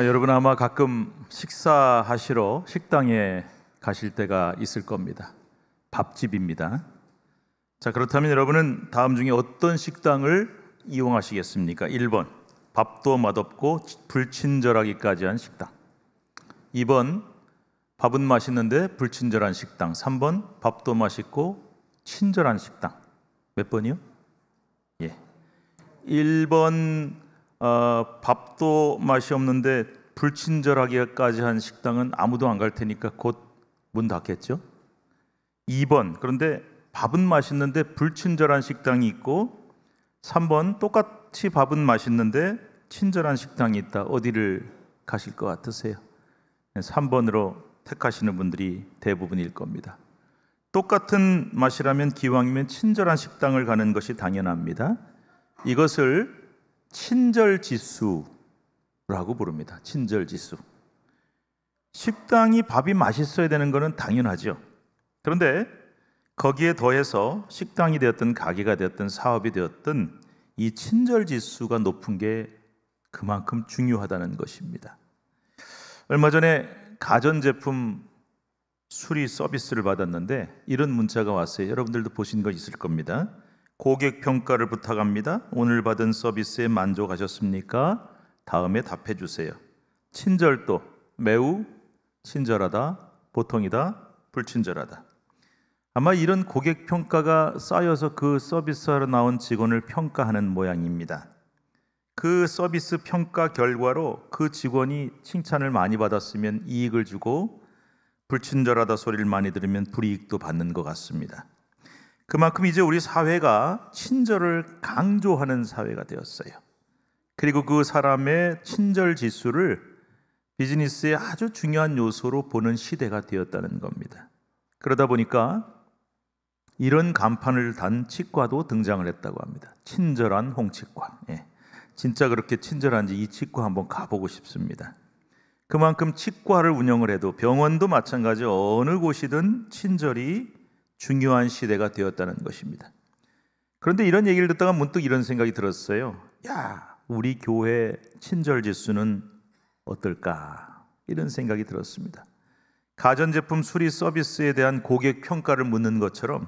아, 여러분 아마 가끔 식사하시러 식당에 가실 때가 있을 겁니다. 밥집입니다. 자, 그렇다면 여러분은 다음 중에 어떤 식당을 이용하시겠습니까? 1번. 밥도 맛없고 불친절하기까지 한 식당. 2번. 밥은 맛있는데 불친절한 식당. 3번. 밥도 맛있고 친절한 식당. 몇 번이요? 예. 1번 어, 밥도 맛이 없는데 불친절하게까지 한 식당은 아무도 안 갈 테니까 곧 문 닫겠죠. 2번 그런데 밥은 맛있는데 불친절한 식당이 있고 3번 똑같이 밥은 맛있는데 친절한 식당이 있다. 어디를 가실 것 같으세요? 3번으로 택하시는 분들이 대부분일 겁니다. 똑같은 맛이라면 기왕이면 친절한 식당을 가는 것이 당연합니다. 이것을 친절 지수라고 부릅니다. 친절 지수. 식당이 밥이 맛있어야 되는 것은 당연하죠. 그런데 거기에 더해서 식당이 되었든 가게가 되었든 사업이 되었든 이 친절 지수가 높은 게 그만큼 중요하다는 것입니다. 얼마 전에 가전제품 수리 서비스를 받았는데 이런 문자가 왔어요. 여러분들도 보신 거 있을 겁니다. 고객 평가를 부탁합니다. 오늘 받은 서비스에 만족하셨습니까? 다음에 답해 주세요. 친절도 매우 친절하다, 보통이다, 불친절하다. 아마 이런 고객 평가가 쌓여서 그 서비스하러 나온 직원을 평가하는 모양입니다. 그 서비스 평가 결과로 그 직원이 칭찬을 많이 받았으면 이익을 주고 불친절하다 소리를 많이 들으면 불이익도 받는 것 같습니다. 그만큼 이제 우리 사회가 친절을 강조하는 사회가 되었어요. 그리고 그 사람의 친절 지수를 비즈니스의 아주 중요한 요소로 보는 시대가 되었다는 겁니다. 그러다 보니까 이런 간판을 단 치과도 등장을 했다고 합니다. 친절한 홍치과. 예. 진짜 그렇게 친절한지 이 치과 한번 가보고 싶습니다. 그만큼 치과를 운영을 해도 병원도 마찬가지 어느 곳이든 친절이 중요한 시대가 되었다는 것입니다. 그런데 이런 얘기를 듣다가 문득 이런 생각이 들었어요. 야, 우리 교회 친절 지수는 어떨까? 이런 생각이 들었습니다. 가전제품 수리 서비스에 대한 고객 평가를 묻는 것처럼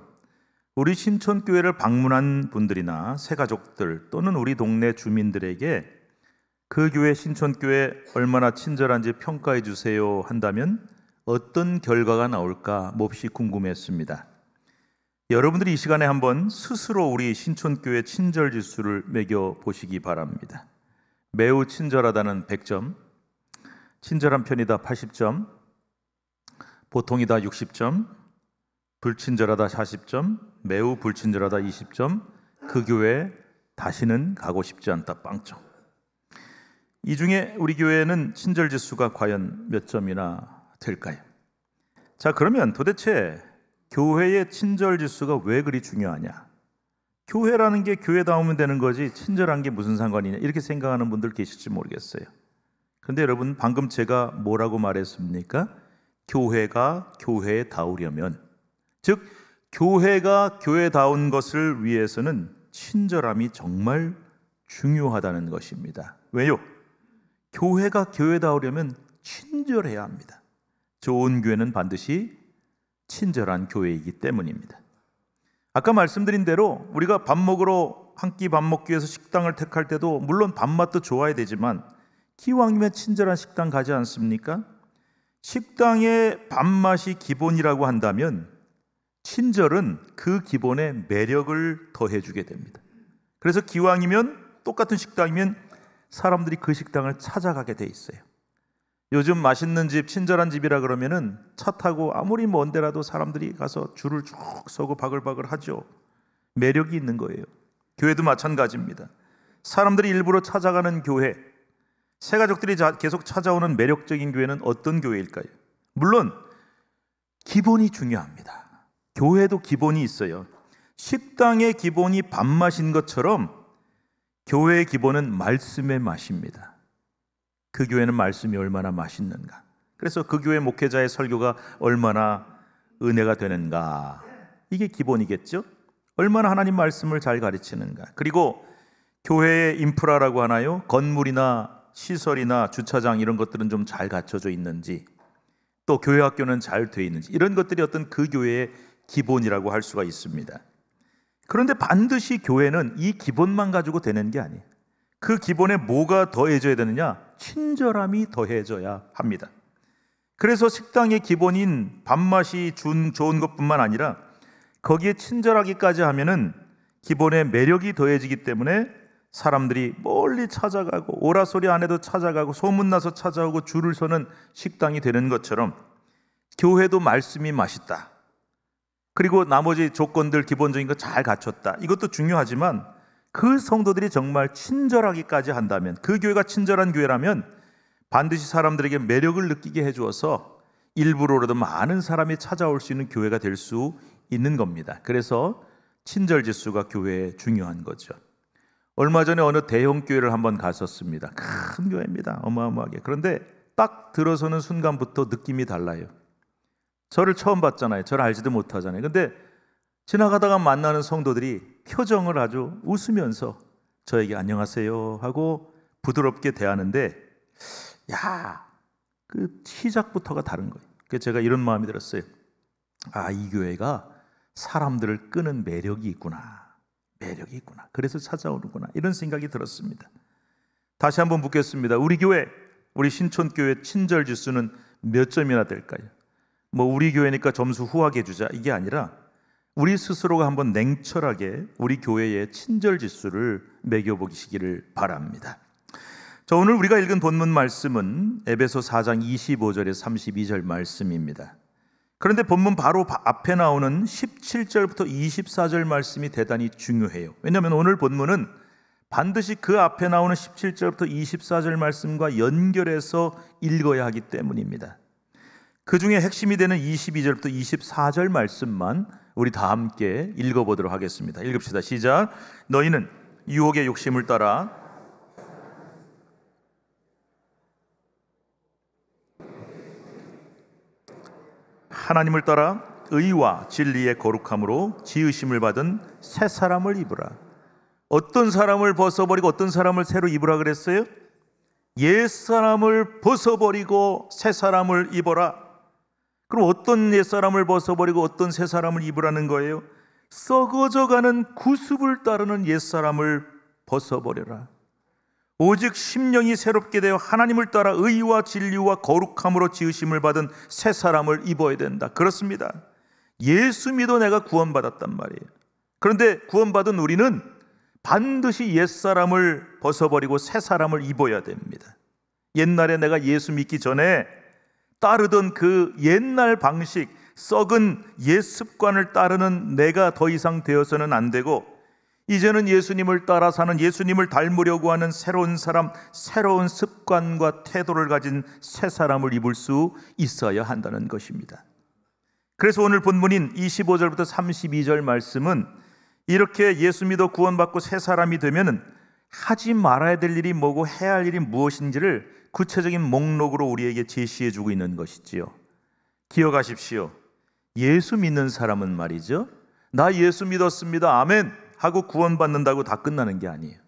우리 신촌교회를 방문한 분들이나 새가족들 또는 우리 동네 주민들에게 그 교회 신촌교회 얼마나 친절한지 평가해 주세요 한다면 어떤 결과가 나올까 몹시 궁금했습니다. 여러분들이 이 시간에 한번 스스로 우리 신촌교회 친절 지수를 매겨 보시기 바랍니다. 매우 친절하다는 100점, 친절한 편이다 80점, 보통이다 60점, 불친절하다 40점, 매우 불친절하다 20점, 그 교회 다시는 가고 싶지 않다 빵점. 이 중에 우리 교회는 친절 지수가 과연 몇 점이나 될까요? 자, 그러면 도대체 교회의 친절 지수가 왜 그리 중요하냐? 교회라는 게 교회다우면 되는 거지 친절한 게 무슨 상관이냐 이렇게 생각하는 분들 계실지 모르겠어요. 그런데 여러분 방금 제가 뭐라고 말했습니까? 교회가 교회다우려면 즉 교회가 교회다운 것을 위해서는 친절함이 정말 중요하다는 것입니다. 왜요? 교회가 교회다우려면 친절해야 합니다. 좋은 교회는 반드시 친절한 교회이기 때문입니다. 아까 말씀드린 대로 우리가 밥 먹으러 한 끼 밥 먹기 위해서 식당을 택할 때도 물론 밥맛도 좋아야 되지만 기왕이면 친절한 식당 가지 않습니까? 식당의 밥맛이 기본이라고 한다면 친절은 그 기본의 매력을 더해주게 됩니다. 그래서 기왕이면 똑같은 식당이면 사람들이 그 식당을 찾아가게 돼 있어요. 요즘 맛있는 집, 친절한 집이라 그러면은 차 타고 아무리 먼 데라도 사람들이 가서 줄을 쭉 서고 바글바글 하죠. 매력이 있는 거예요. 교회도 마찬가지입니다. 사람들이 일부러 찾아가는 교회, 새가족들이 계속 찾아오는 매력적인 교회는 어떤 교회일까요? 물론 기본이 중요합니다. 교회도 기본이 있어요. 식당의 기본이 밥맛인 것처럼 교회의 기본은 말씀의 맛입니다. 그 교회는 말씀이 얼마나 맛있는가. 그래서 그 교회 목회자의 설교가 얼마나 은혜가 되는가. 이게 기본이겠죠? 얼마나 하나님 말씀을 잘 가르치는가. 그리고 교회의 인프라라고 하나요? 건물이나 시설이나 주차장 이런 것들은 좀 잘 갖춰져 있는지 또 교회 학교는 잘 돼 있는지 이런 것들이 어떤 그 교회의 기본이라고 할 수가 있습니다. 그런데 반드시 교회는 이 기본만 가지고 되는 게 아니에요. 그 기본에 뭐가 더해져야 되느냐? 친절함이 더해져야 합니다. 그래서 식당의 기본인 밥맛이 준 좋은 것뿐만 아니라 거기에 친절하기까지 하면은 기본의 매력이 더해지기 때문에 사람들이 멀리 찾아가고 오라소리 안에도 찾아가고 소문나서 찾아오고 줄을 서는 식당이 되는 것처럼 교회도 말씀이 맛있다. 그리고 나머지 조건들 기본적인 거 잘 갖췄다. 이것도 중요하지만 그 성도들이 정말 친절하기까지 한다면 그 교회가 친절한 교회라면 반드시 사람들에게 매력을 느끼게 해주어서 일부러라도 많은 사람이 찾아올 수 있는 교회가 될 수 있는 겁니다. 그래서 친절 지수가 교회에 중요한 거죠. 얼마 전에 어느 대형 교회를 한번 갔었습니다. 큰 교회입니다. 어마어마하게. 그런데 딱 들어서는 순간부터 느낌이 달라요. 저를 처음 봤잖아요. 저를 알지도 못하잖아요. 근데 지나가다가 만나는 성도들이 표정을 아주 웃으면서 저에게 안녕하세요 하고 부드럽게 대하는데 야, 그 시작부터가 다른 거예요. 그래서 제가 이런 마음이 들었어요. 아, 이 교회가 사람들을 끄는 매력이 있구나. 매력이 있구나. 그래서 찾아오는구나. 이런 생각이 들었습니다. 다시 한번 묻겠습니다. 우리 교회, 우리 신촌교회 친절 지수는 몇 점이나 될까요? 뭐 우리 교회니까 점수 후하게 주자 이게 아니라 우리 스스로가 한번 냉철하게 우리 교회의 친절 지수를 매겨보시기를 바랍니다. 자, 오늘 우리가 읽은 본문 말씀은 에베소 4장 2 5절에 32절 말씀입니다. 그런데 본문 바로 앞에 나오는 17절부터 24절 말씀이 대단히 중요해요. 왜냐하면 오늘 본문은 반드시 그 앞에 나오는 17절부터 24절 말씀과 연결해서 읽어야 하기 때문입니다. 그 중에 핵심이 되는 22절부터 24절 말씀만 우리 다 함께 읽어보도록 하겠습니다. 읽읍시다. 시작. 너희는 유혹의 욕심을 따라 하나님을 따라 의와 진리의 거룩함으로 지으심을 받은 새 사람을 입으라. 어떤 사람을 벗어버리고 어떤 사람을 새로 입으라 그랬어요? 옛 사람을 벗어버리고 새 사람을 입어라. 그럼 어떤 옛 사람을 벗어버리고 어떤 새 사람을 입으라는 거예요? 썩어져가는 구습을 따르는 옛 사람을 벗어버려라. 오직 심령이 새롭게 되어 하나님을 따라 의와 진리와 거룩함으로 지으심을 받은 새 사람을 입어야 된다. 그렇습니다. 예수 믿어 내가 구원받았단 말이에요. 그런데 구원받은 우리는 반드시 옛사람을 벗어버리고 새사람을 입어야 됩니다. 옛날에 내가 예수 믿기 전에 따르던 그 옛날 방식, 썩은 옛 습관을 따르는 내가 더 이상 되어서는 안 되고, 이제는 예수님을 따라 사는 예수님을 닮으려고 하는 새로운 사람, 새로운 습관과 태도를 가진 새 사람을 입을 수 있어야 한다는 것입니다. 그래서 오늘 본문인 25절부터 32절 말씀은 이렇게 예수 믿어 구원받고 새 사람이 되면 하지 말아야 될 일이 뭐고 해야 할 일이 무엇인지를 구체적인 목록으로 우리에게 제시해 주고 있는 것이지요. 기억하십시오. 예수 믿는 사람은 말이죠. 나 예수 믿었습니다. 아멘. 하고 구원받는다고 다 끝나는 게 아니에요.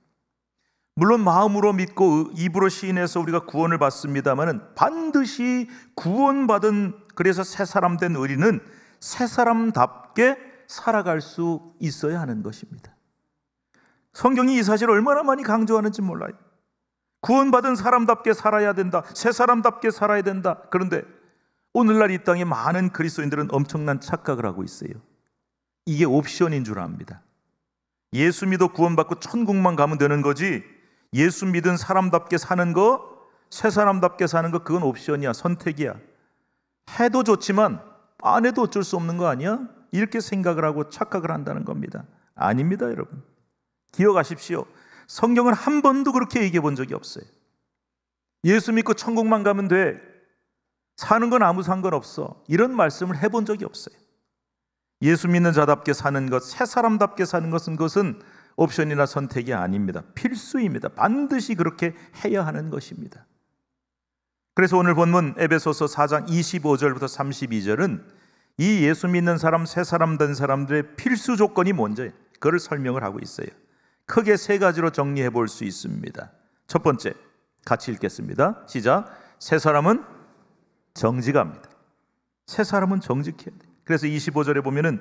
물론 마음으로 믿고 입으로 시인해서 우리가 구원을 받습니다만은 반드시 구원받은 그래서 새 사람 된 우리는 새 사람답게 살아갈 수 있어야 하는 것입니다. 성경이 이 사실을 얼마나 많이 강조하는지 몰라요. 구원받은 사람답게 살아야 된다. 새 사람답게 살아야 된다. 그런데 오늘날 이 땅에 많은 그리스도인들은 엄청난 착각을 하고 있어요. 이게 옵션인 줄 압니다. 예수 믿어 구원받고 천국만 가면 되는 거지. 예수 믿은 사람답게 사는 거, 새 사람답게 사는 거 그건 옵션이야. 선택이야. 해도 좋지만 안 해도 어쩔 수 없는 거 아니야? 이렇게 생각을 하고 착각을 한다는 겁니다. 아닙니다, 여러분. 기억하십시오. 성경은 한 번도 그렇게 얘기해 본 적이 없어요. 예수 믿고 천국만 가면 돼. 사는 건 아무 상관없어. 이런 말씀을 해 본 적이 없어요. 예수 믿는 자답게 사는 것, 새 사람답게 사는 것은 것은 옵션이나 선택이 아닙니다. 필수입니다. 반드시 그렇게 해야 하는 것입니다. 그래서 오늘 본문 에베소서 4장 25절부터 32절은 이 예수 믿는 사람, 새 사람 된 사람들의 필수 조건이 뭔지 그걸 설명을 하고 있어요. 크게 세 가지로 정리해 볼 수 있습니다. 첫 번째, 같이 읽겠습니다. 시작. 세 사람은 정직합니다. 세 사람은 정직해야 돼. 그래서 25절에 보면은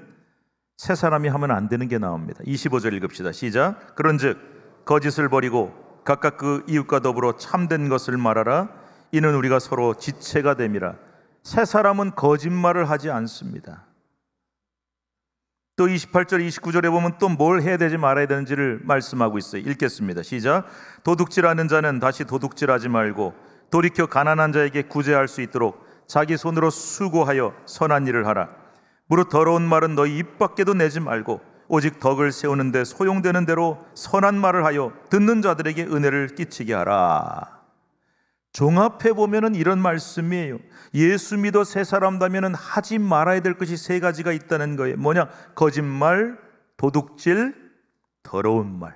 세 사람이 하면 안 되는 게 나옵니다. 25절 읽읍시다. 시작. 그런즉 거짓을 버리고 각각 그 이웃과 더불어 참된 것을 말하라. 이는 우리가 서로 지체가 됨이라. 세 사람은 거짓말을 하지 않습니다. 또 28절, 29절에 보면 또 뭘 해야 되지 말아야 되는지를 말씀하고 있어요. 읽겠습니다. 시작. 도둑질하는 자는 다시 도둑질하지 말고 돌이켜 가난한 자에게 구제할 수 있도록 자기 손으로 수고하여 선한 일을 하라. 무릇 더러운 말은 너희 입 밖에도 내지 말고 오직 덕을 세우는데 소용되는 대로 선한 말을 하여 듣는 자들에게 은혜를 끼치게 하라. 종합해 보면은 이런 말씀이에요. 예수 믿어 세 사람다면은 하지 말아야 될 것이 세 가지가 있다는 거예요. 뭐냐? 거짓말, 도둑질, 더러운 말.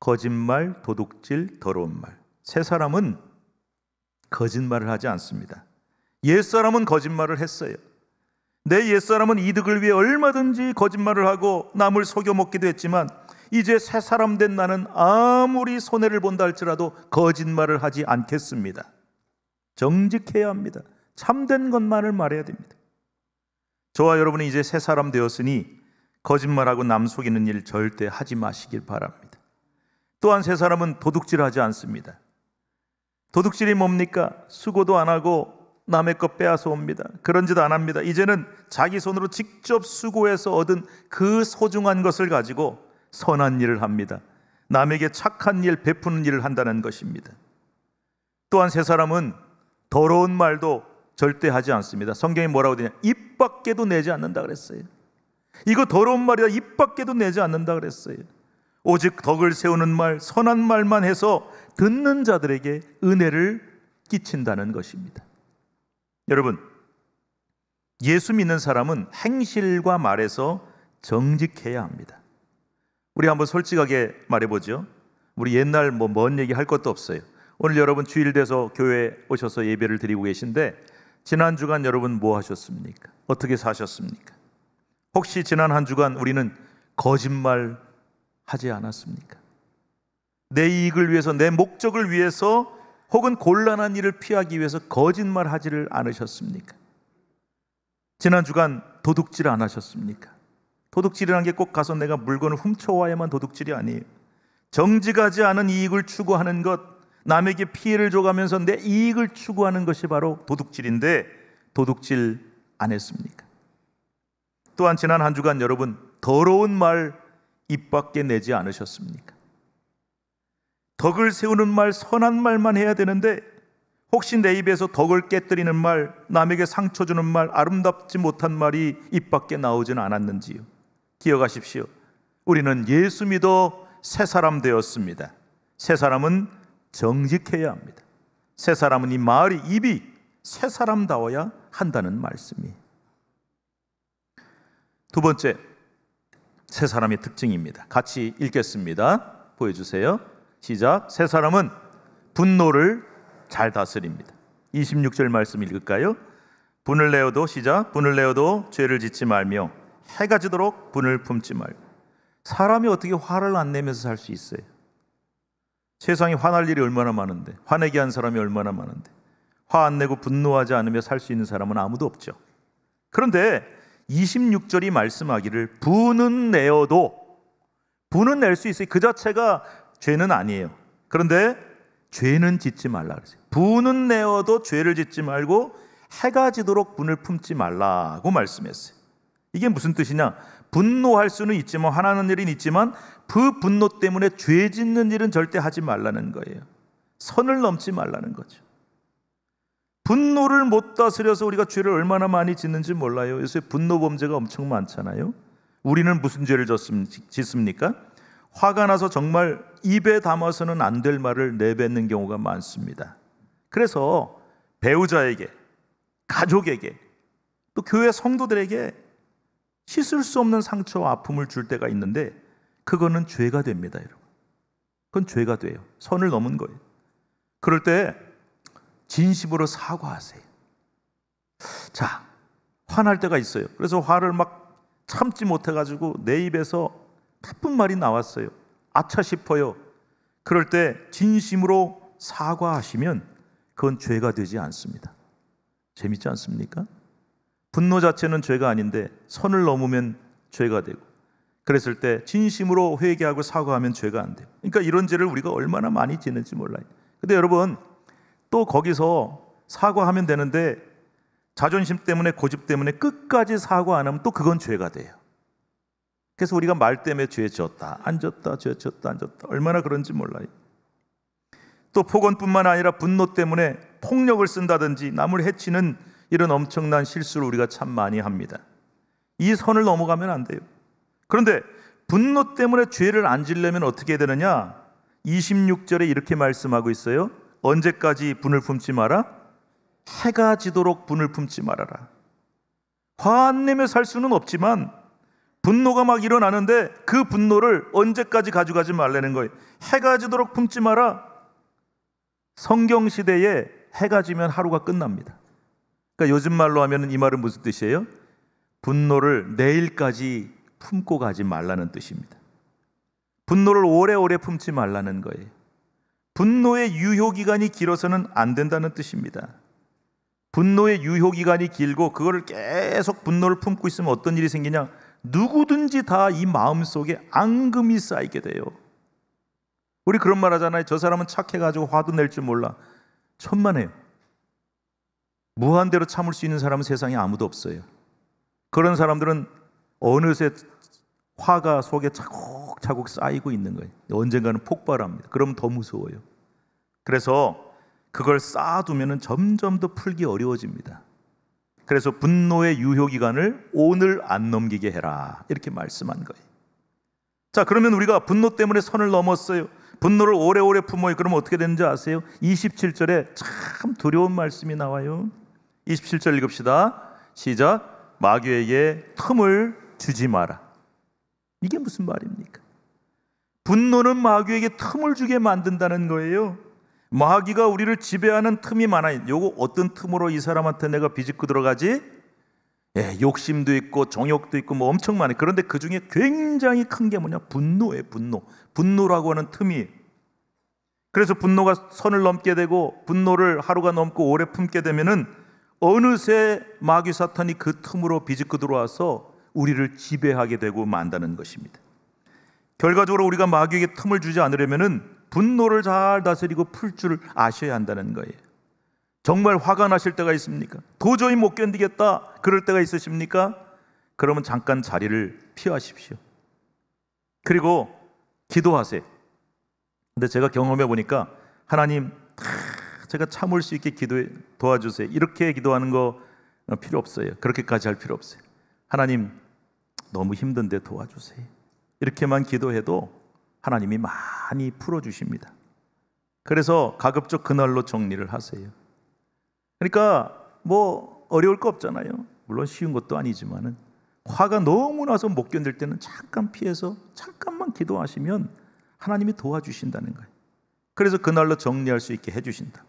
거짓말, 도둑질, 더러운 말. 세 사람은 거짓말을 하지 않습니다. 옛 사람은 거짓말을 했어요. 내 옛사람은 이득을 위해 얼마든지 거짓말을 하고 남을 속여 먹기도 했지만 이제 새 사람 된 나는 아무리 손해를 본다 할지라도 거짓말을 하지 않겠습니다. 정직해야 합니다. 참된 것만을 말해야 됩니다. 저와 여러분이 이제 새 사람 되었으니 거짓말하고 남 속이는 일 절대 하지 마시길 바랍니다. 또한 새 사람은 도둑질하지 않습니다. 도둑질이 뭡니까? 수고도 안 하고 남의 것 빼앗아 옵니다. 그런 짓 안 합니다. 이제는 자기 손으로 직접 수고해서 얻은 그 소중한 것을 가지고 선한 일을 합니다. 남에게 착한 일, 베푸는 일을 한다는 것입니다. 또한 세 사람은 더러운 말도 절대 하지 않습니다. 성경이 뭐라고 되냐? 입 밖에도 내지 않는다 그랬어요. 이거 더러운 말이다. 입 밖에도 내지 않는다 그랬어요. 오직 덕을 세우는 말, 선한 말만 해서 듣는 자들에게 은혜를 끼친다는 것입니다. 여러분, 예수 믿는 사람은 행실과 말에서 정직해야 합니다. 우리 한번 솔직하게 말해보죠. 우리 옛날 뭐 먼 얘기 할 것도 없어요. 오늘 여러분 주일 돼서 교회 오셔서 예배를 드리고 계신데 지난 주간 여러분 뭐 하셨습니까? 어떻게 사셨습니까? 혹시 지난 한 주간 우리는 거짓말 하지 않았습니까? 내 이익을 위해서 내 목적을 위해서 혹은 곤란한 일을 피하기 위해서 거짓말 하지를 않으셨습니까? 지난 주간 도둑질 안 하셨습니까? 도둑질이라는 게 꼭 가서 내가 물건을 훔쳐와야만 도둑질이 아니에요. 정직하지 않은 이익을 추구하는 것, 남에게 피해를 줘가면서 내 이익을 추구하는 것이 바로 도둑질인데 도둑질 안 했습니까? 또한 지난 한 주간 여러분 더러운 말 입 밖에 내지 않으셨습니까? 덕을 세우는 말, 선한 말만 해야 되는데 혹시 내 입에서 덕을 깨뜨리는 말, 남에게 상처 주는 말, 아름답지 못한 말이 입 밖에 나오진 않았는지요. 기억하십시오. 우리는 예수 믿어 새 사람 되었습니다. 새 사람은 정직해야 합니다. 새 사람은 이마을이 입이 새 사람다워야 한다는 말씀이. 두 번째, 새 사람의 특징입니다. 같이 읽겠습니다. 보여주세요. 시작. 새 사람은 분노를 잘 다스립니다. 26절 말씀 읽을까요? 분을 내어도 시작. 분을 내어도 죄를 짓지 말며 해가 지도록 분을 품지 말고 사람이 어떻게 화를 안 내면서 살 수 있어요? 세상에 화날 일이 얼마나 많은데 화내게 한 사람이 얼마나 많은데 화 안 내고 분노하지 않으며 살 수 있는 사람은 아무도 없죠. 그런데 26절이 말씀하기를 분은 내어도 분은 낼 수 있어요. 그 자체가 죄는 아니에요. 그런데 죄는 짓지 말라 그러세요. 분은 내어도 죄를 짓지 말고 해가 지도록 분을 품지 말라고 말씀했어요. 이게 무슨 뜻이냐? 분노할 수는 있지만 화나는 일은 있지만 그 분노 때문에 죄 짓는 일은 절대 하지 말라는 거예요. 선을 넘지 말라는 거죠. 분노를 못 다스려서 우리가 죄를 얼마나 많이 짓는지 몰라요. 요새 분노 범죄가 엄청 많잖아요. 우리는 무슨 죄를 짓습니까? 화가 나서 정말 입에 담아서는 안 될 말을 내뱉는 경우가 많습니다. 그래서 배우자에게, 가족에게, 또 교회 성도들에게 씻을 수 없는 상처와 아픔을 줄 때가 있는데 그거는 죄가 됩니다, 여러분. 그건 죄가 돼요. 선을 넘은 거예요. 그럴 때 진심으로 사과하세요. 자, 화날 때가 있어요. 그래서 화를 막 참지 못해가지고 내 입에서 나쁜 말이 나왔어요. 아차 싶어요. 그럴 때 진심으로 사과하시면 그건 죄가 되지 않습니다. 재밌지 않습니까? 분노 자체는 죄가 아닌데 선을 넘으면 죄가 되고 그랬을 때 진심으로 회개하고 사과하면 죄가 안 돼요. 그러니까 이런 죄를 우리가 얼마나 많이 지는지 몰라요. 근데 여러분 또 거기서 사과하면 되는데 자존심 때문에 고집 때문에 끝까지 사과 안 하면 또 그건 죄가 돼요. 그래서 우리가 말 때문에 죄 지었다, 안 지었다, 죄 지었다, 안 지었다. 얼마나 그런지 몰라요. 또 폭언뿐만 아니라 분노 때문에 폭력을 쓴다든지 남을 해치는 이런 엄청난 실수를 우리가 참 많이 합니다. 이 선을 넘어가면 안 돼요. 그런데 분노 때문에 죄를 안 지려면 어떻게 되느냐? 26절에 이렇게 말씀하고 있어요. 언제까지 분을 품지 마라? 해가 지도록 분을 품지 말아라. 화안 내며 살 수는 없지만 분노가 막 일어나는데 그 분노를 언제까지 가져가지 말라는 거예요. 해가 지도록 품지 마라. 성경 시대에 해가 지면 하루가 끝납니다. 그러니까 요즘 말로 하면 이 말은 무슨 뜻이에요? 분노를 내일까지 품고 가지 말라는 뜻입니다. 분노를 오래오래 품지 말라는 거예요. 분노의 유효기간이 길어서는 안 된다는 뜻입니다. 분노의 유효기간이 길고 그거를 계속 분노를 품고 있으면 어떤 일이 생기냐? 누구든지 다 이 마음 속에 앙금이 쌓이게 돼요. 우리 그런 말 하잖아요. 저 사람은 착해가지고 화도 낼 줄 몰라. 천만에요. 무한대로 참을 수 있는 사람은 세상에 아무도 없어요. 그런 사람들은 어느새 화가 속에 차곡차곡 쌓이고 있는 거예요. 언젠가는 폭발합니다. 그럼 더 무서워요. 그래서 그걸 쌓아두면 점점 더 풀기 어려워집니다. 그래서 분노의 유효 기간을 오늘 안 넘기게 해라 이렇게 말씀한 거예요. 자 그러면 우리가 분노 때문에 선을 넘었어요. 분노를 오래오래 품어요. 그러면 어떻게 되는지 아세요? 27절에 참 두려운 말씀이 나와요. 27절 읽읍시다. 시작. 마귀에게 틈을 주지 마라. 이게 무슨 말입니까? 분노는 마귀에게 틈을 주게 만든다는 거예요. 마귀가 우리를 지배하는 틈이 많아요. 요거 어떤 틈으로 이 사람한테 내가 비집고 들어가지? 예, 욕심도 있고 정욕도 있고 뭐 엄청 많아요. 그런데 그 중에 굉장히 큰 게 뭐냐? 분노예 분노. 분노라고 하는 틈이. 그래서 분노가 선을 넘게 되고 분노를 하루가 넘고 오래 품게 되면은 어느새 마귀 사탄이 그 틈으로 비집고 들어와서 우리를 지배하게 되고 만다는 것입니다. 결과적으로 우리가 마귀에게 틈을 주지 않으려면은 분노를 잘 다스리고 풀 줄 아셔야 한다는 거예요. 정말 화가 나실 때가 있습니까? 도저히 못 견디겠다. 그럴 때가 있으십니까? 그러면 잠깐 자리를 피하십시오. 그리고 기도하세요. 근데 제가 경험해 보니까 하나님 제가 참을 수 있게 기도해 도와주세요. 이렇게 기도하는 거 어, 필요 없어요. 그렇게까지 할 필요 없어요. 하나님 너무 힘든데 도와주세요. 이렇게만 기도해도 하나님이 많이 풀어 주십니다. 그래서 가급적 그날로 정리를 하세요. 그러니까 뭐 어려울 거 없잖아요. 물론 쉬운 것도 아니지만은 화가 너무 나서 못 견딜 때는 잠깐 피해서 잠깐만 기도하시면 하나님이 도와주신다는 거예요. 그래서 그날로 정리할 수 있게 해주신다.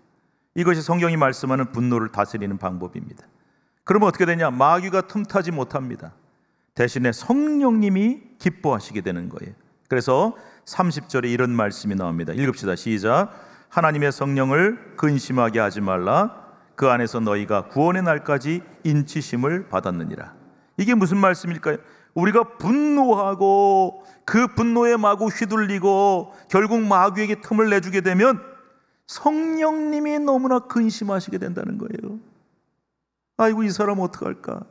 이것이 성경이 말씀하는 분노를 다스리는 방법입니다. 그러면 어떻게 되냐? 마귀가 틈타지 못합니다. 대신에 성령님이 기뻐하시게 되는 거예요. 그래서 30절에 이런 말씀이 나옵니다. 읽읍시다. 시작. 하나님의 성령을 근심하게 하지 말라. 그 안에서 너희가 구원의 날까지 인치심을 받았느니라. 이게 무슨 말씀일까요? 우리가 분노하고 그 분노에 마구 휘둘리고 결국 마귀에게 틈을 내주게 되면 성령님이 너무나 근심하시게 된다는 거예요. 아이고, 이 사람 어떡할까?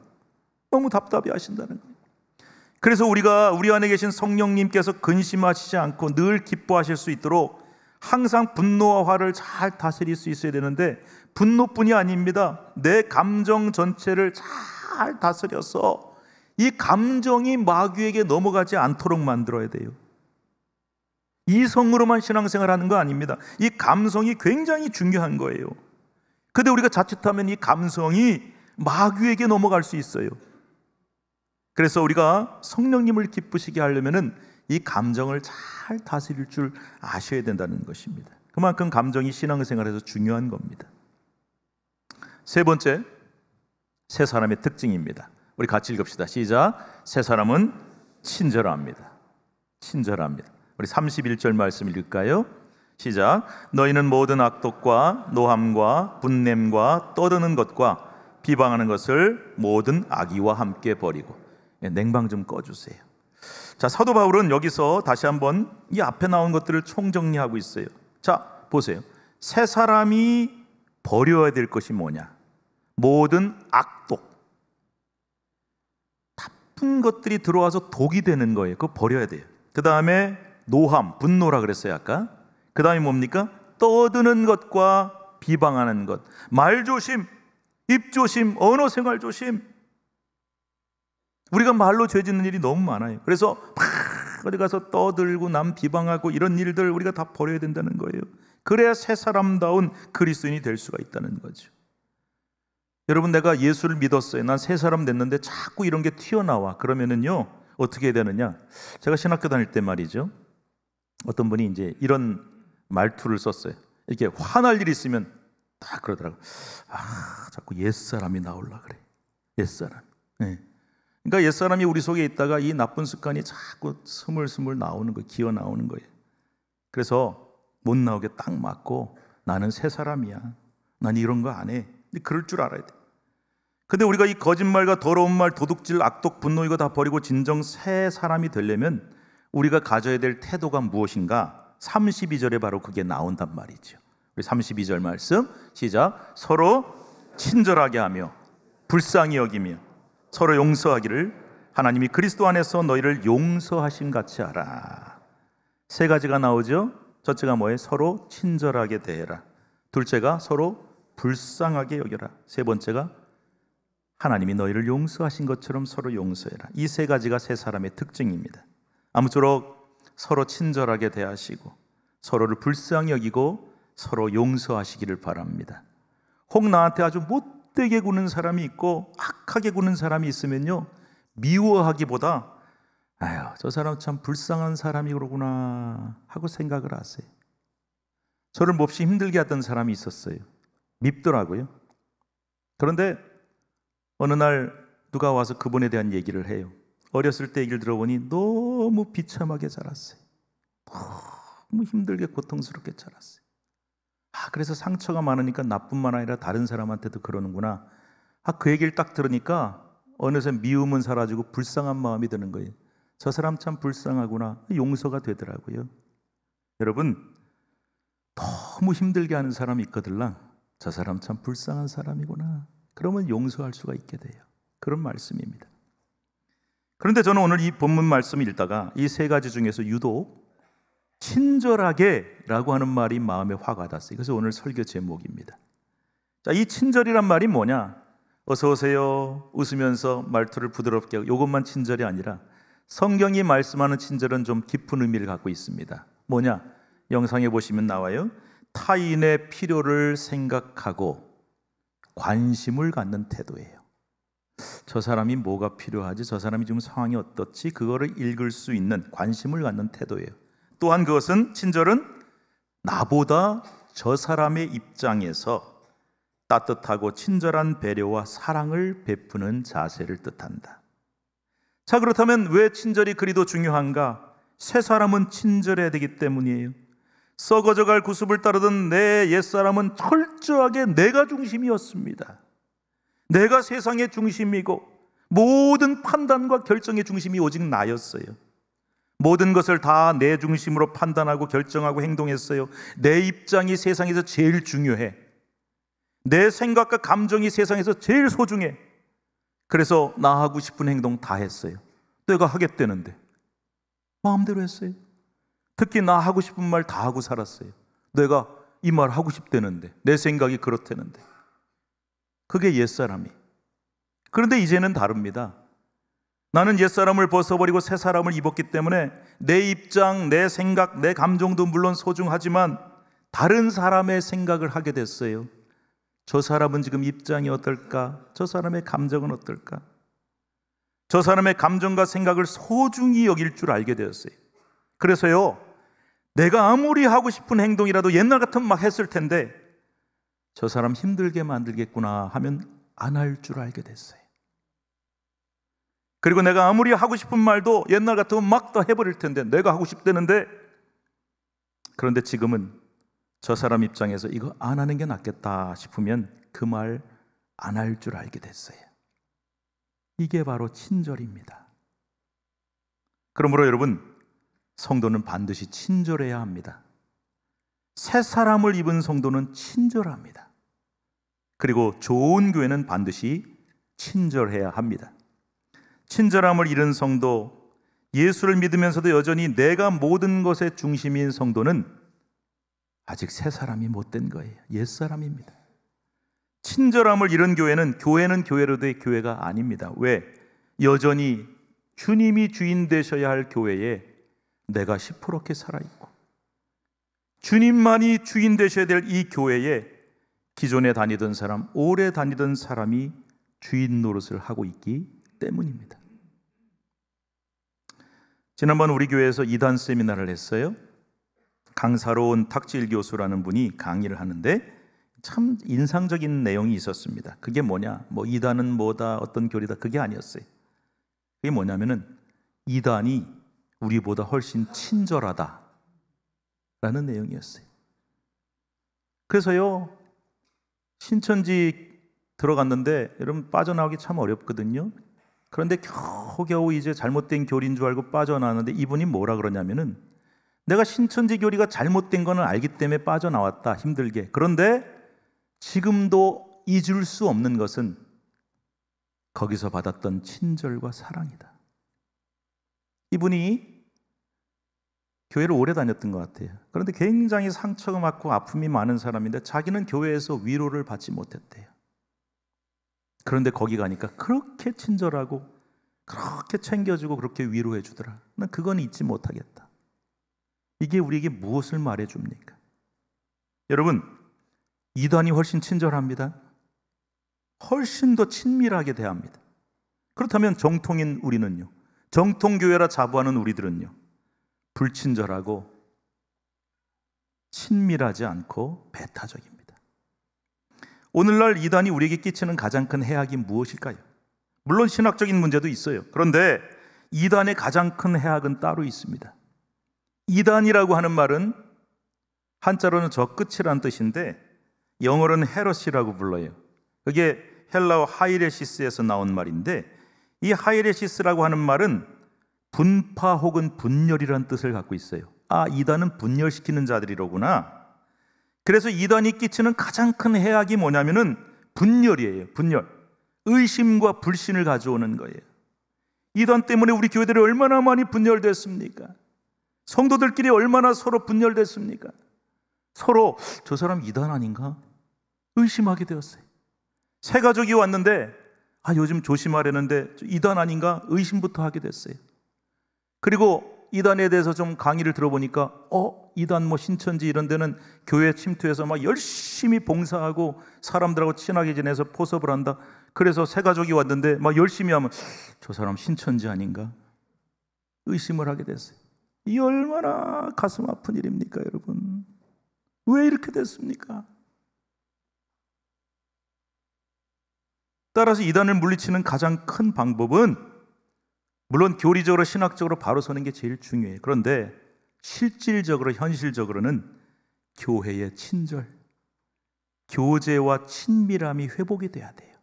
너무 답답해 하신다는 거예요. 그래서 우리가 우리 안에 계신 성령님께서 근심하시지 않고 늘 기뻐하실 수 있도록 항상 분노와 화를 잘 다스릴 수 있어야 되는데 분노뿐이 아닙니다. 내 감정 전체를 잘 다스려서 이 감정이 마귀에게 넘어가지 않도록 만들어야 돼요. 이성으로만 신앙생활하는 거 아닙니다. 이 감성이 굉장히 중요한 거예요. 근데 우리가 자칫하면 이 감성이 마귀에게 넘어갈 수 있어요. 그래서 우리가 성령님을 기쁘시게 하려면은 이 감정을 잘 다스릴 줄 아셔야 된다는 것입니다. 그만큼 감정이 신앙생활에서 중요한 겁니다. 세 번째, 세 사람의 특징입니다. 우리 같이 읽읍시다. 시작. 세 사람은 친절합니다. 친절합니다. 우리 31절 말씀 읽을까요? 시작. 너희는 모든 악독과 노함과 분냄과 떠드는 것과 비방하는 것을 모든 악의와 함께 버리고 예, 냉방 좀 꺼주세요. 자 사도 바울은 여기서 다시 한번 이 앞에 나온 것들을 총정리하고 있어요. 자 보세요. 세 사람이 버려야 될 것이 뭐냐? 모든 악독. 나쁜 것들이 들어와서 독이 되는 거예요. 그거 버려야 돼요. 그 다음에 노함, 분노라 그랬어요, 아까. 그 다음이 뭡니까? 떠드는 것과 비방하는 것. 말 조심, 입 조심, 언어 생활 조심. 우리가 말로 죄 짓는 일이 너무 많아요. 그래서 막 어디 가서 떠들고 남 비방하고 이런 일들 우리가 다 버려야 된다는 거예요. 그래야 새 사람다운 그리스도인이 될 수가 있다는 거죠. 여러분 내가 예수를 믿었어요. 난 새 사람 됐는데 자꾸 이런 게 튀어나와. 그러면은요. 어떻게 해야 되느냐? 제가 신학교 다닐 때 말이죠. 어떤 분이 이제 이런 말투를 썼어요. 이렇게 화날 일이 있으면 딱 그러더라고. 아, 자꾸 옛사람이 나올라 그래. 옛사람. 네. 예. 그러니까 옛사람이 우리 속에 있다가 이 나쁜 습관이 자꾸 스물스물 나오는 거, 기어 나오는 거예요. 그래서 못 나오게 딱 맞고 나는 새 사람이야. 난 이런 거 안 해. 근데 그럴 줄 알아야 돼. 근데 우리가 이 거짓말과 더러운 말, 도둑질, 악독, 분노 이거 다 버리고 진정 새 사람이 되려면 우리가 가져야 될 태도가 무엇인가? 32절에 바로 그게 나온단 말이죠. 우리 32절 말씀 시작. 서로 친절하게 하며 불쌍히 여기며 서로 용서하기를 하나님이 그리스도 안에서 너희를 용서하신 같이 하라. 세 가지가 나오죠. 첫째가 뭐예요? 서로 친절하게 대해라. 둘째가 서로 불쌍하게 여겨라. 세 번째가 하나님이 너희를 용서하신 것처럼 서로 용서해라. 이 세 가지가 세 사람의 특징입니다. 아무쪼록 서로 친절하게 대하시고 서로를 불쌍히 여기고 서로 용서하시기를 바랍니다. 혹 나한테 아주 못되게 구는 사람이 있고 악하게 구는 사람이 있으면요. 미워하기보다 아유, 저 사람 참 불쌍한 사람이 구나 하고 생각을 하세요. 저를 몹시 힘들게 했던 사람이 있었어요. 밉더라고요. 그런데 어느 날 누가 와서 그분에 대한 얘기를 해요. 어렸을 때 얘기를 들어보니 너무 비참하게 자랐어요. 너무 힘들게 고통스럽게 자랐어요. 아, 그래서 상처가 많으니까 나뿐만 아니라 다른 사람한테도 그러는구나. 아, 그 얘기를 딱 들으니까 어느새 미움은 사라지고 불쌍한 마음이 드는 거예요. 저 사람 참 불쌍하구나. 용서가 되더라고요. 여러분, 너무 힘들게 하는 사람이 있거들랑 저 사람 참 불쌍한 사람이구나. 그러면 용서할 수가 있게 돼요. 그런 말씀입니다. 그런데 저는 오늘 이 본문 말씀 읽다가 이 세 가지 중에서 유독 친절하게라고 하는 말이 마음에 화가 닿았어요. 그래서 오늘 설교 제목입니다. 자, 이 친절이란 말이 뭐냐? 어서 오세요. 웃으면서 말투를 부드럽게 하고 이것만 친절이 아니라 성경이 말씀하는 친절은 좀 깊은 의미를 갖고 있습니다. 뭐냐? 영상에 보시면 나와요. 타인의 필요를 생각하고 관심을 갖는 태도예요. 저 사람이 뭐가 필요하지? 저 사람이 지금 상황이 어떻지? 그거를 읽을 수 있는 관심을 갖는 태도예요. 또한 그것은 친절은 나보다 저 사람의 입장에서 따뜻하고 친절한 배려와 사랑을 베푸는 자세를 뜻한다. 자, 그렇다면 왜 친절이 그리도 중요한가? 새 사람은 친절해야 되기 때문이에요. 썩어져갈 구습을 따르던 내 옛사람은 철저하게 내가 중심이었습니다. 내가 세상의 중심이고 모든 판단과 결정의 중심이 오직 나였어요. 모든 것을 다 내 중심으로 판단하고 결정하고 행동했어요. 내 입장이 세상에서 제일 중요해. 내 생각과 감정이 세상에서 제일 소중해. 그래서 나 하고 싶은 행동 다 했어요. 내가 하겠다는데. 마음대로 했어요. 특히 나 하고 싶은 말 다 하고 살았어요. 내가 이 말 하고 싶다는데. 내 생각이 그렇다는데. 그게 옛사람이. 그런데 이제는 다릅니다. 나는 옛사람을 벗어버리고 새 사람을 입었기 때문에 내 입장, 내 생각, 내 감정도 물론 소중하지만 다른 사람의 생각을 하게 됐어요. 저 사람은 지금 입장이 어떨까? 저 사람의 감정은 어떨까? 저 사람의 감정과 생각을 소중히 여길 줄 알게 되었어요. 그래서요, 내가 아무리 하고 싶은 행동이라도 옛날 같으면 막 했을 텐데 저 사람 힘들게 만들겠구나 하면 안 할 줄 알게 됐어요. 그리고 내가 아무리 하고 싶은 말도 옛날 같으면 막 다 해버릴 텐데 내가 하고 싶다는데 그런데 지금은 저 사람 입장에서 이거 안 하는 게 낫겠다 싶으면 그 말 안 할 줄 알게 됐어요. 이게 바로 친절입니다. 그러므로 여러분 성도는 반드시 친절해야 합니다. 새 사람을 입은 성도는 친절합니다. 그리고 좋은 교회는 반드시 친절해야 합니다. 친절함을 잃은 성도, 예수를 믿으면서도 여전히 내가 모든 것의 중심인 성도는 아직 새 사람이 못된 거예요. 옛 사람입니다. 친절함을 잃은 교회는 교회는 교회로도의 교회가 아닙니다. 왜? 여전히 주님이 주인 되셔야 할 교회에 내가 시퍼렇게 살아있고 주님만이 주인 되셔야 될 이 교회에 기존에 다니던 사람, 오래 다니던 사람이 주인 노릇을 하고 있기 때문입니다. 지난번 우리 교회에서 이단 세미나를 했어요. 강사로 온 탁질 교수라는 분이 강의를 하는데 참 인상적인 내용이 있었습니다. 그게 뭐냐? 뭐 이단은 뭐다, 어떤 교리다 그게 아니었어요. 그게 뭐냐면은 이단이 우리보다 훨씬 친절하다 라는 내용이었어요. 그래서요, 신천지 들어갔는데 여러분 빠져나오기 참 어렵거든요. 그런데 겨우겨우 이제 잘못된 교리인 줄 알고 빠져나왔는데 이분이 뭐라 그러냐면은 내가 신천지 교리가 잘못된 거는 알기 때문에 빠져나왔다 힘들게. 그런데 지금도 잊을 수 없는 것은 거기서 받았던 친절과 사랑이다. 이분이 교회를 오래 다녔던 것 같아요. 그런데 굉장히 상처가 많고 아픔이 많은 사람인데 자기는 교회에서 위로를 받지 못했대요. 그런데 거기 가니까 그렇게 친절하고 그렇게 챙겨주고 그렇게 위로해 주더라. 난 그건 잊지 못하겠다. 이게 우리에게 무엇을 말해 줍니까? 여러분, 이단이 훨씬 친절합니다. 훨씬 더 친밀하게 대합니다. 그렇다면 정통인 우리는요. 정통교회라 자부하는 우리들은요. 불친절하고 친밀하지 않고 배타적입니다. 오늘날 이단이 우리에게 끼치는 가장 큰 해악이 무엇일까요? 물론 신학적인 문제도 있어요. 그런데 이단의 가장 큰 해악은 따로 있습니다. 이단이라고 하는 말은 한자로는 저 끝이란 뜻인데 영어로는 헤러시라고 불러요. 그게 헬라어 하이레시스에서 나온 말인데 이 하이레시스라고 하는 말은 분파 혹은 분열이라는 뜻을 갖고 있어요. 아, 이단은 분열시키는 자들이로구나. 그래서 이단이 끼치는 가장 큰 해악이 뭐냐면은 분열이에요. 분열. 의심과 불신을 가져오는 거예요. 이단 때문에 우리 교회들이 얼마나 많이 분열됐습니까? 성도들끼리 얼마나 서로 분열됐습니까? 서로 저 사람 이단 아닌가? 의심하게 되었어요. 새 가족이 왔는데 아 요즘 조심하려는데 이단 아닌가? 의심부터 하게 됐어요. 그리고 이단에 대해서 좀 강의를 들어보니까 어 이단 뭐 신천지 이런 데는 교회 침투해서 막 열심히 봉사하고 사람들하고 친하게 지내서 포섭을 한다. 그래서 새 가족이 왔는데 막 열심히 하면 저 사람 신천지 아닌가 의심을 하게 됐어요. 이 얼마나 가슴 아픈 일입니까, 여러분? 왜 이렇게 됐습니까? 따라서 이단을 물리치는 가장 큰 방법은 물론 교리적으로 신학적으로 바로 서는 게 제일 중요해요. 그런데 실질적으로 현실적으로는 교회의 친절, 교제와 친밀함이 회복이 돼야 돼요.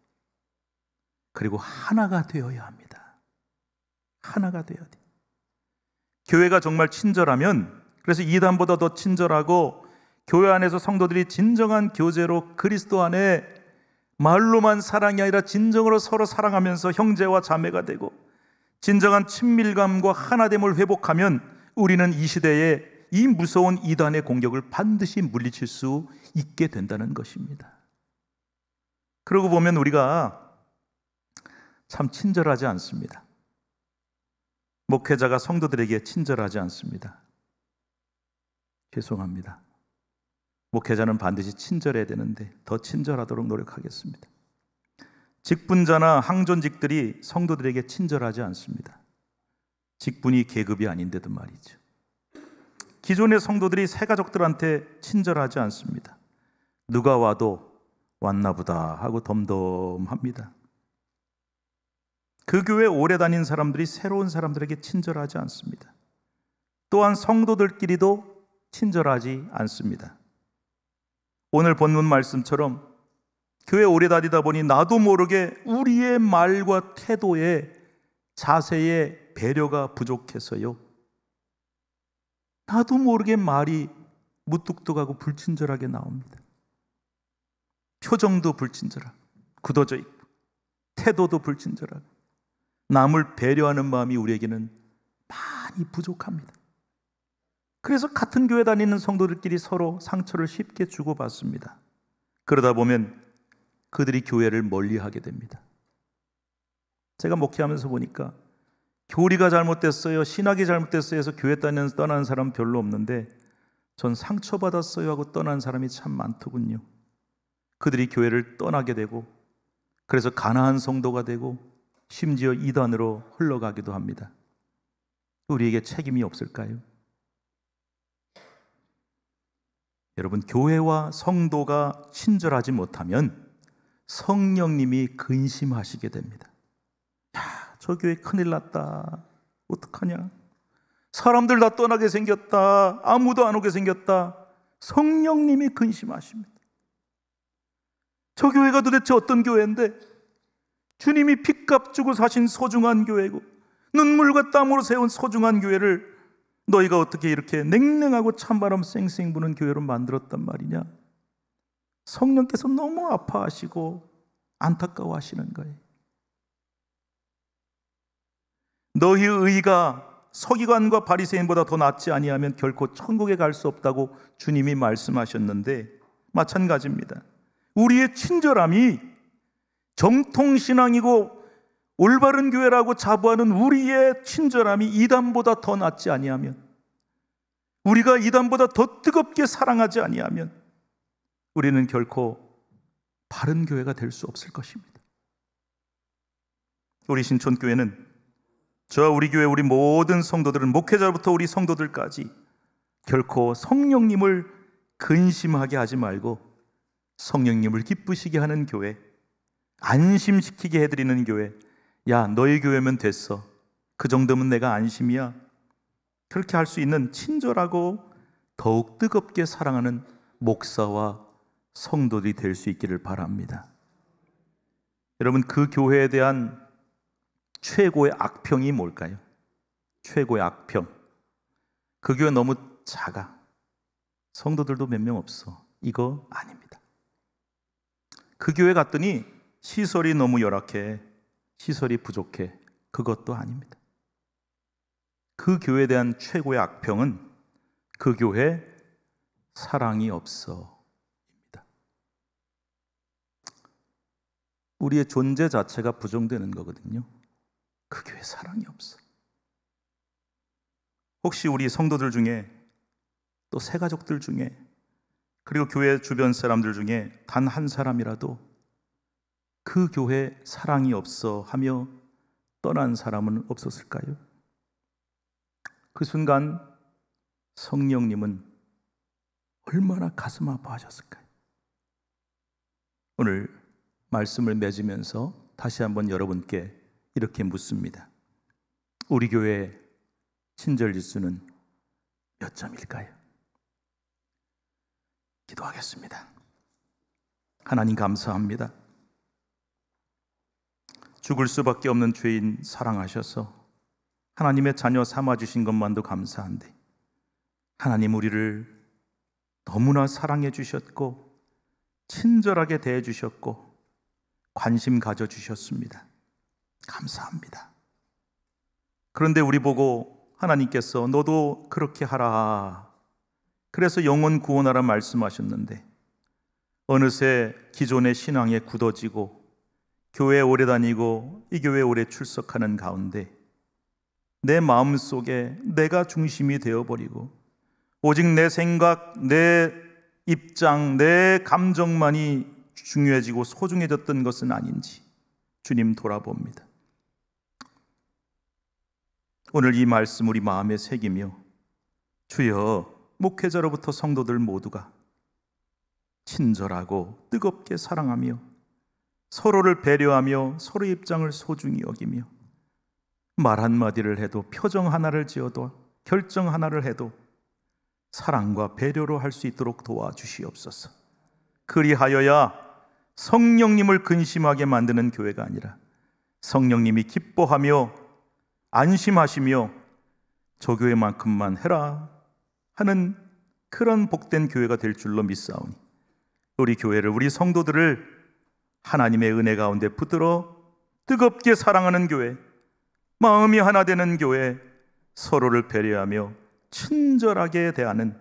그리고 하나가 되어야 합니다. 하나가 되어야 돼요. 교회가 정말 친절하면 그래서 이단보다 더 친절하고 교회 안에서 성도들이 진정한 교제로 그리스도 안에 말로만 사랑이 아니라 진정으로 서로 사랑하면서 형제와 자매가 되고 진정한 친밀감과 하나됨을 회복하면 우리는 이 시대에 이 무서운 이단의 공격을 반드시 물리칠 수 있게 된다는 것입니다. 그러고 보면 우리가 참 친절하지 않습니다. 목회자가 성도들에게 친절하지 않습니다. 죄송합니다. 목회자는 반드시 친절해야 되는데 더 친절하도록 노력하겠습니다. 직분자나 항존직들이 성도들에게 친절하지 않습니다. 직분이 계급이 아닌데도 말이죠. 기존의 성도들이 새 가족들한테 친절하지 않습니다. 누가 와도 왔나 보다 하고 덤덤합니다. 그 교회 오래 다닌 사람들이 새로운 사람들에게 친절하지 않습니다. 또한 성도들끼리도 친절하지 않습니다. 오늘 본문 말씀처럼 교회 오래 다니다 보니 나도 모르게 우리의 말과 태도에 자세에 배려가 부족해서요. 나도 모르게 말이 무뚝뚝하고 불친절하게 나옵니다. 표정도 불친절하고 굳어져 있고 태도도 불친절하고 남을 배려하는 마음이 우리에게는 많이 부족합니다. 그래서 같은 교회 다니는 성도들끼리 서로 상처를 쉽게 주고받습니다. 그러다 보면 그들이 교회를 멀리하게 됩니다. 제가 목회하면서 보니까 교리가 잘못됐어요, 신학이 잘못됐어요 해서 교회 떠나는 사람 별로 없는데 전 상처받았어요 하고 떠난 사람이 참 많더군요. 그들이 교회를 떠나게 되고 그래서 가나한 성도가 되고 심지어 이단으로 흘러가기도 합니다. 우리에게 책임이 없을까요? 여러분, 교회와 성도가 친절하지 못하면 성령님이 근심하시게 됩니다. 야, 저 교회 큰일 났다. 어떡하냐? 사람들 다 떠나게 생겼다. 아무도 안 오게 생겼다. 성령님이 근심하십니다. 저 교회가 도대체 어떤 교회인데 주님이 핏값 주고 사신 소중한 교회고 눈물과 땀으로 세운 소중한 교회를 너희가 어떻게 이렇게 냉랭하고 찬바람 쌩쌩 부는 교회로 만들었단 말이냐? 성령께서 너무 아파하시고 안타까워하시는 거예요. 너희 의가 서기관과 바리새인보다 더 낫지 아니하면 결코 천국에 갈 수 없다고 주님이 말씀하셨는데 마찬가지입니다. 우리의 친절함이 정통 신앙이고 올바른 교회라고 자부하는 우리의 친절함이 이단보다 더 낫지 아니하면 우리가 이단보다 더 뜨겁게 사랑하지 아니하면 우리는 결코 바른 교회가 될 수 없을 것입니다. 우리 신촌교회는 저 우리 교회 우리 모든 성도들은 목회자부터 우리 성도들까지 결코 성령님을 근심하게 하지 말고 성령님을 기쁘시게 하는 교회, 안심시키게 해드리는 교회, 야, 너희 교회면 됐어. 그 정도면 내가 안심이야. 그렇게 할 수 있는 친절하고 더욱 뜨겁게 사랑하는 목사와 성도들이 될 수 있기를 바랍니다. 여러분 그 교회에 대한 최고의 악평이 뭘까요? 최고의 악평. 그 교회 너무 작아. 성도들도 몇 명 없어. 이거 아닙니다. 그 교회 갔더니 시설이 너무 열악해. 시설이 부족해. 그것도 아닙니다. 그 교회에 대한 최고의 악평은 그 교회 사랑이 없어. 우리의 존재 자체가 부정되는 거거든요. 그 교회 사랑이 없어? 혹시 우리 성도들 중에 또 새가족들 중에 그리고 교회 주변 사람들 중에 단 한 사람이라도 그 교회 사랑이 없어 하며 떠난 사람은 없었을까요? 그 순간 성령님은 얼마나 가슴 아파하셨을까요? 오늘 말씀을 맺으면서 다시 한번 여러분께 이렇게 묻습니다. 우리 교회 친절 지수는 몇 점일까요? 기도하겠습니다. 하나님 감사합니다. 죽을 수밖에 없는 죄인 사랑하셔서 하나님의 자녀 삼아 주신 것만도 감사한데 하나님 우리를 너무나 사랑해 주셨고 친절하게 대해 주셨고 관심 가져주셨습니다. 감사합니다. 그런데 우리 보고 하나님께서 너도 그렇게 하라. 그래서 영혼 구원하라 말씀하셨는데 어느새 기존의 신앙에 굳어지고 교회 오래 다니고 이 교회 오래 출석하는 가운데 내 마음 속에 내가 중심이 되어버리고 오직 내 생각, 내 입장, 내 감정만이 중요해지고 소중해졌던 것은 아닌지 주님 돌아봅니다. 오늘 이 말씀 우리 마음에 새기며 주여 목회자로부터 성도들 모두가 친절하고 뜨겁게 사랑하며 서로를 배려하며 서로의 입장을 소중히 여기며 말 한마디를 해도 표정 하나를 지어도 결정 하나를 해도 사랑과 배려로 할 수 있도록 도와주시옵소서. 그리하여야 성령님을 근심하게 만드는 교회가 아니라 성령님이 기뻐하며 안심하시며 저 교회만큼만 해라 하는 그런 복된 교회가 될 줄로 믿사오니 우리 교회를 우리 성도들을 하나님의 은혜 가운데 붙들어 뜨겁게 사랑하는 교회, 마음이 하나 되는 교회, 서로를 배려하며 친절하게 대하는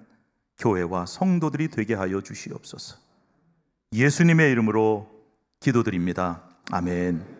교회와 성도들이 되게 하여 주시옵소서. 예수님의 이름으로 기도드립니다. 아멘.